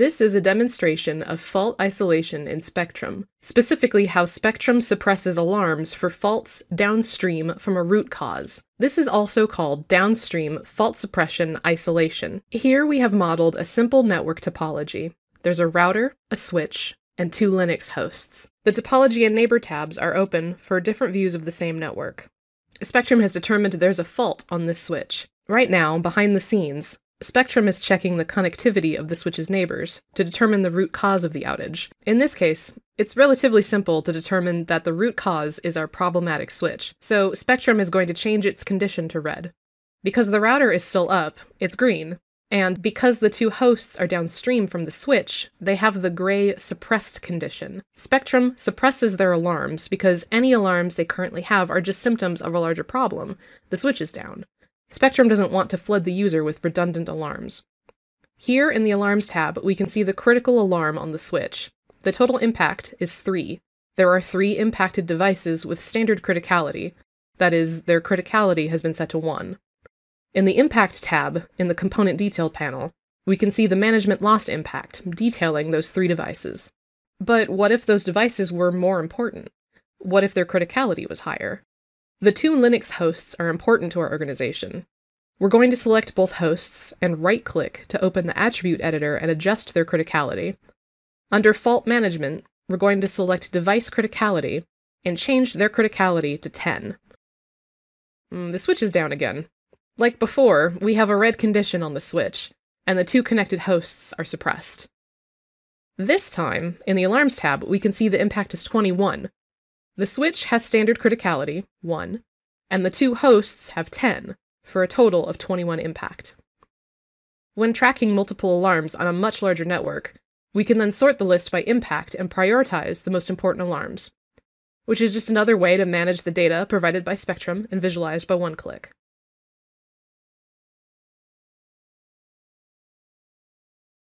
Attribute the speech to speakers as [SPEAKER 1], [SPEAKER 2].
[SPEAKER 1] This is a demonstration of fault isolation in Spectrum, specifically how Spectrum suppresses alarms for faults downstream from a root cause. This is also called downstream fault suppression isolation. Here we have modeled a simple network topology. There's a router, a switch, and two Linux hosts. The topology and neighbor tabs are open for different views of the same network. Spectrum has determined there's a fault on this switch. Right now, behind the scenes, Spectrum is checking the connectivity of the switch's neighbors to determine the root cause of the outage. In this case, it's relatively simple to determine that the root cause is our problematic switch, so Spectrum is going to change its condition to red. Because the router is still up, it's green, and because the two hosts are downstream from the switch, they have the gray suppressed condition. Spectrum suppresses their alarms because any alarms they currently have are just symptoms of a larger problem. The switch is down. Spectrum doesn't want to flood the user with redundant alarms. Here in the Alarms tab, we can see the critical alarm on the switch. The total impact is 3. There are 3 impacted devices with standard criticality, that is, their criticality has been set to 1. In the Impact tab, in the Component Detail panel, we can see the Management Lost impact, detailing those 3 devices. But what if those devices were more important? What if their criticality was higher? The two Linux hosts are important to our organization. We're going to select both hosts and right-click to open the attribute editor and adjust their criticality. Under Fault Management, we're going to select Device Criticality and change their criticality to 10. Hmm, the switch is down again. Like before, we have a red condition on the switch, and the two connected hosts are suppressed. This time, in the Alarms tab, we can see the impact is 21. The switch has standard criticality, 1, and the two hosts have 10, for a total of 21 impact. When tracking multiple alarms on a much larger network, we can then sort the list by impact and prioritize the most important alarms, which is just another way to manage the data provided by Spectrum and visualized by one click.